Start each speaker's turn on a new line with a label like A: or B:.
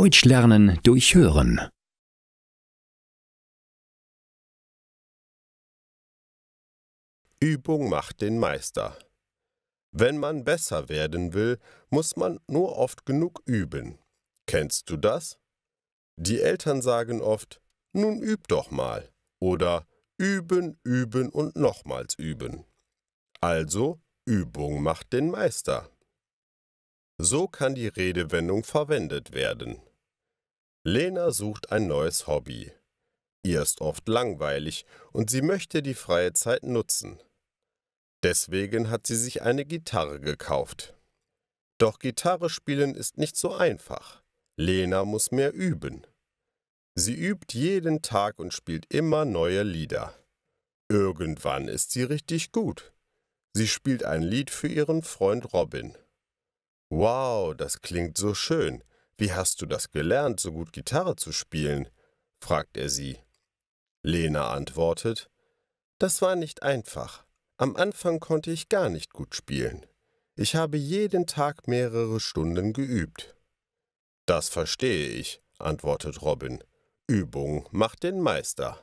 A: Deutsch lernen durch Hören.
B: Übung macht den Meister. Wenn man besser werden will, muss man nur oft genug üben. Kennst du das? Die Eltern sagen oft, nun üb doch mal oder üben, üben und nochmals üben. Also, Übung macht den Meister. So kann die Redewendung verwendet werden. Lena sucht ein neues Hobby. Ihr ist oft langweilig und sie möchte die freie Zeit nutzen. Deswegen hat sie sich eine Gitarre gekauft. Doch Gitarre spielen ist nicht so einfach. Lena muss mehr üben. Sie übt jeden Tag und spielt immer neue Lieder. Irgendwann ist sie richtig gut. Sie spielt ein Lied für ihren Freund Robin. Wow, das klingt so schön. Wie hast du das gelernt, so gut Gitarre zu spielen? fragt er sie. Lena antwortet, das war nicht einfach. Am Anfang konnte ich gar nicht gut spielen. Ich habe jeden Tag mehrere Stunden geübt. Das verstehe ich, antwortet Robin. Übung macht den Meister.